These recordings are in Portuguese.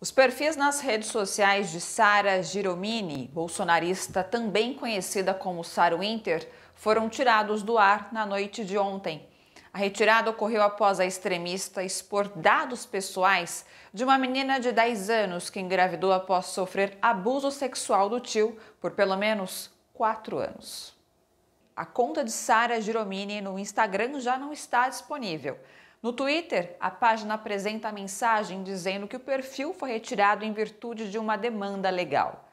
Os perfis nas redes sociais de Sara Giromini, bolsonarista também conhecida como Sara Winter, foram tirados do ar na noite de ontem. A retirada ocorreu após a extremista expor dados pessoais de uma menina de 10 anos que engravidou após sofrer abuso sexual do tio por pelo menos 4 anos. A conta de Sara Giromini no Instagram já não está disponível, no Twitter, a página apresenta a mensagem dizendo que o perfil foi retirado em virtude de uma demanda legal.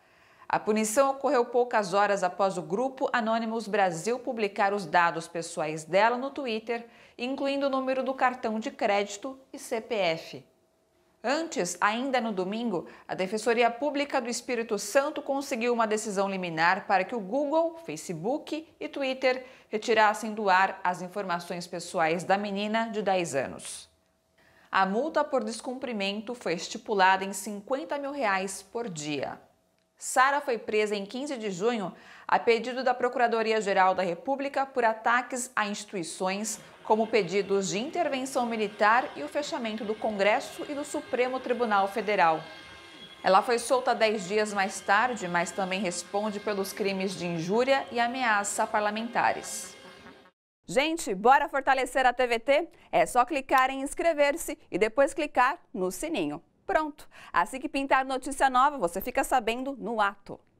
A punição ocorreu poucas horas após o grupo Anonymous Brasil publicar os dados pessoais dela no Twitter, incluindo o número do cartão de crédito e CPF. Antes, ainda no domingo, a Defensoria Pública do Espírito Santo conseguiu uma decisão liminar para que o Google, Facebook e Twitter retirassem do ar as informações pessoais da menina de 10 anos. A multa por descumprimento foi estipulada em 50 mil reais por dia. Sara foi presa em 15 de junho a pedido da Procuradoria-Geral da República por ataques a instituições, como pedidos de intervenção militar e o fechamento do Congresso e do Supremo Tribunal Federal. Ela foi solta dez dias mais tarde, mas também responde pelos crimes de injúria e ameaça a parlamentares. Gente, bora fortalecer a TVT? É só clicar em inscrever-se e depois clicar no sininho. Pronto! Assim que pintar notícia nova, você fica sabendo no ato.